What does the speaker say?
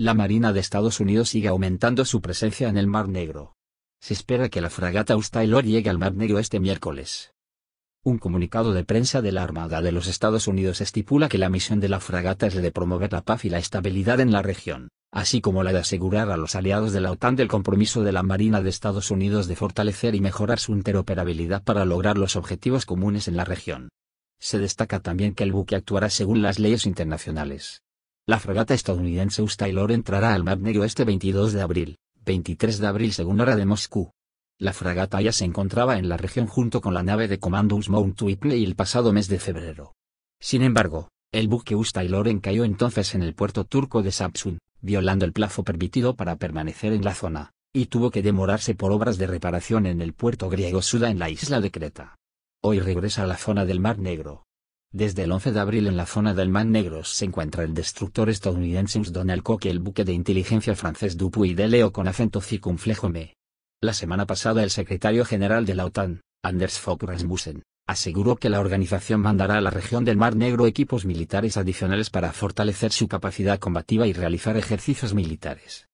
la Marina de Estados Unidos sigue aumentando su presencia en el Mar Negro. Se espera que la fragata Ustailor llegue al Mar Negro este miércoles. Un comunicado de prensa de la Armada de los Estados Unidos estipula que la misión de la fragata es la de promover la paz y la estabilidad en la región, así como la de asegurar a los aliados de la OTAN del compromiso de la Marina de Estados Unidos de fortalecer y mejorar su interoperabilidad para lograr los objetivos comunes en la región. Se destaca también que el buque actuará según las leyes internacionales la fragata estadounidense US Taylor entrará al Mar Negro este 22 de abril, 23 de abril según hora de Moscú. La fragata ya se encontraba en la región junto con la nave de comando Mount el pasado mes de febrero. Sin embargo, el buque US Taylor encalló entonces en el puerto turco de Samsun, violando el plazo permitido para permanecer en la zona, y tuvo que demorarse por obras de reparación en el puerto griego Suda en la isla de Creta. Hoy regresa a la zona del Mar Negro. Desde el 11 de abril en la zona del Mar Negro se encuentra el destructor estadounidense Donald Cook y el buque de inteligencia francés Dupuy de Leo con acento circunflejo La semana pasada el secretario general de la OTAN, Anders Fogh Rasmussen, aseguró que la organización mandará a la región del Mar Negro equipos militares adicionales para fortalecer su capacidad combativa y realizar ejercicios militares.